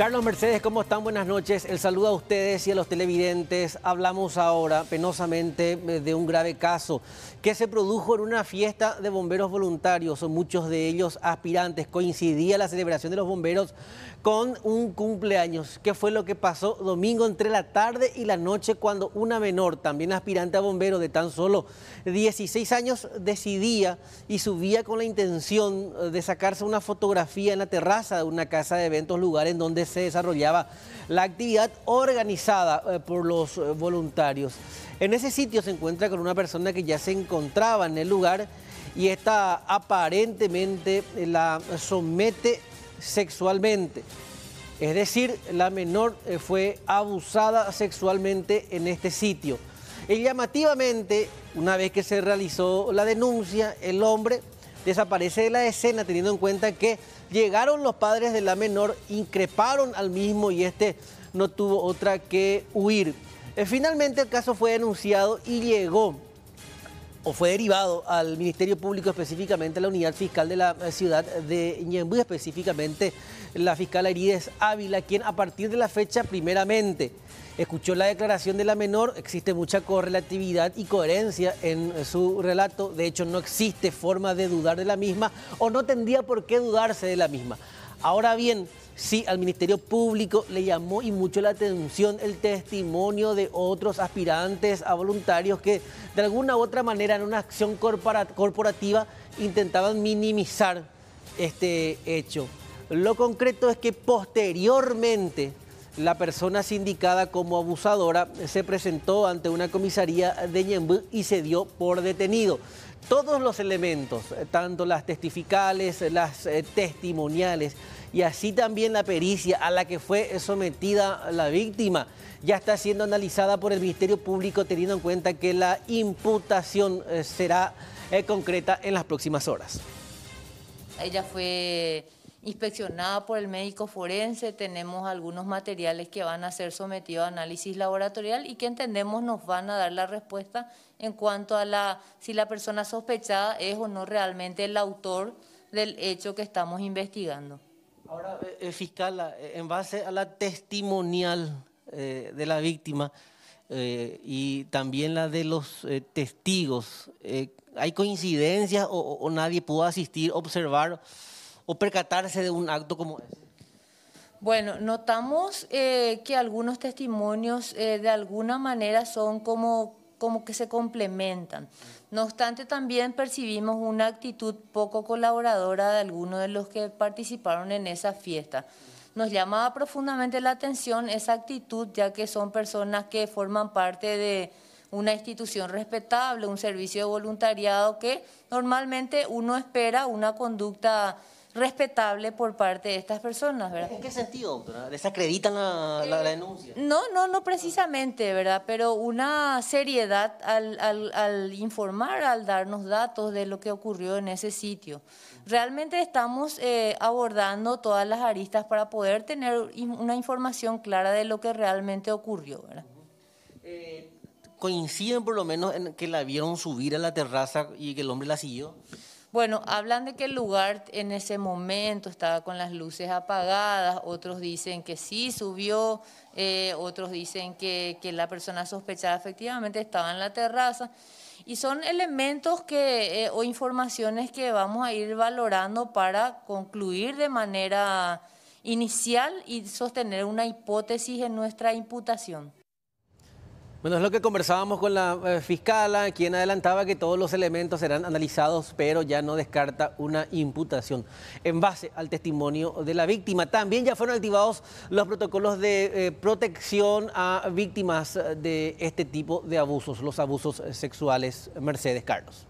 Carlos Mercedes, ¿cómo están? Buenas noches. El saludo a ustedes y a los televidentes. Hablamos ahora penosamente eh, de un grave caso que se produjo en una fiesta de bomberos voluntarios, muchos de ellos aspirantes. Coincidía la celebración de los bomberos con un cumpleaños. ¿Qué fue lo que pasó domingo entre la tarde y la noche cuando una menor, también aspirante a bombero de tan solo 16 años, decidía y subía con la intención eh, de sacarse una fotografía en la terraza de una casa de eventos, lugar en donde se desarrollaba la actividad organizada eh, por los eh, voluntarios. En ese sitio se encuentra con una persona que ya se encontraba en el lugar y esta aparentemente eh, la somete sexualmente. Es decir, la menor fue abusada sexualmente en este sitio. Y llamativamente, una vez que se realizó la denuncia, el hombre desaparece de la escena teniendo en cuenta que llegaron los padres de la menor, increparon al mismo y este no tuvo otra que huir. Eh, finalmente el caso fue denunciado y llegó o fue derivado al Ministerio Público, específicamente a la unidad fiscal de la eh, ciudad de Ñemby, específicamente la fiscal Arides Ávila, quien a partir de la fecha primeramente escuchó la declaración de la menor, existe mucha correlatividad y coherencia en su relato, de hecho no existe forma de dudar de la misma o no tendría por qué dudarse de la misma. Ahora bien, sí, al Ministerio Público le llamó y mucho la atención el testimonio de otros aspirantes a voluntarios que de alguna u otra manera en una acción corporativa intentaban minimizar este hecho. Lo concreto es que posteriormente la persona sindicada como abusadora se presentó ante una comisaría de Ñembú y se dio por detenido todos los elementos, eh, tanto las testificales, eh, las eh, testimoniales y así también la pericia a la que fue sometida la víctima, ya está siendo analizada por el Ministerio Público teniendo en cuenta que la imputación será concreta en las próximas horas. Ella fue inspeccionada por el médico forense, tenemos algunos materiales que van a ser sometidos a análisis laboratorial y que entendemos nos van a dar la respuesta en cuanto a la si la persona sospechada es o no realmente el autor del hecho que estamos investigando. Ahora, eh, eh, fiscal, eh, en base a la testimonial de la víctima y también la de los testigos, ¿hay coincidencias o, o nadie pudo asistir, observar? o percatarse de un acto como ese? Bueno, notamos eh, que algunos testimonios eh, de alguna manera son como, como que se complementan. No obstante, también percibimos una actitud poco colaboradora de algunos de los que participaron en esa fiesta. Nos llamaba profundamente la atención esa actitud, ya que son personas que forman parte de una institución respetable, un servicio de voluntariado que normalmente uno espera una conducta respetable por parte de estas personas, ¿verdad? ¿En qué sentido? ¿Desacreditan la, eh, denuncia? No, no, no precisamente, ¿verdad? Pero una seriedad al, informar, al darnos datos de lo que ocurrió en ese sitio. Realmente estamos eh, abordando todas las aristas para poder tener una información clara de lo que realmente ocurrió, ¿verdad? Eh, ¿Coinciden por lo menos en que la vieron subir a la terraza y que el hombre la siguió? Bueno, hablan de que el lugar en ese momento estaba con las luces apagadas, otros dicen que sí subió, eh, otros dicen que, la persona sospechada efectivamente estaba en la terraza. Y son elementos que, eh, o informaciones que vamos a ir valorando para concluir de manera inicial y sostener una hipótesis en nuestra imputación. Bueno, es lo que conversábamos con la eh, fiscal, fiscala, ah, quien adelantaba que todos los elementos serán analizados, pero ya no descarta una imputación en base al testimonio de la víctima. También ya fueron activados los protocolos de eh, protección a víctimas de este tipo de abusos, los abusos sexuales. Mercedes Carlos.